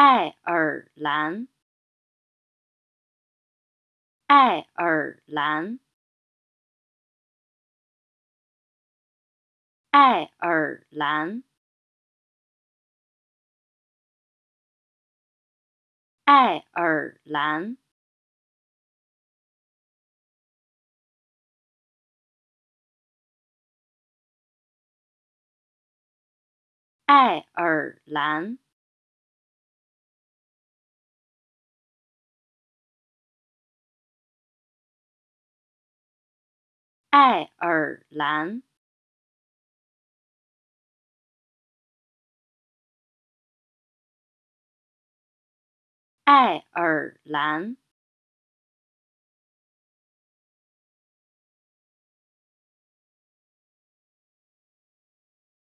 爱尔兰，爱尔兰，爱尔兰，爱尔兰，爱尔兰。爱尔兰，爱尔兰。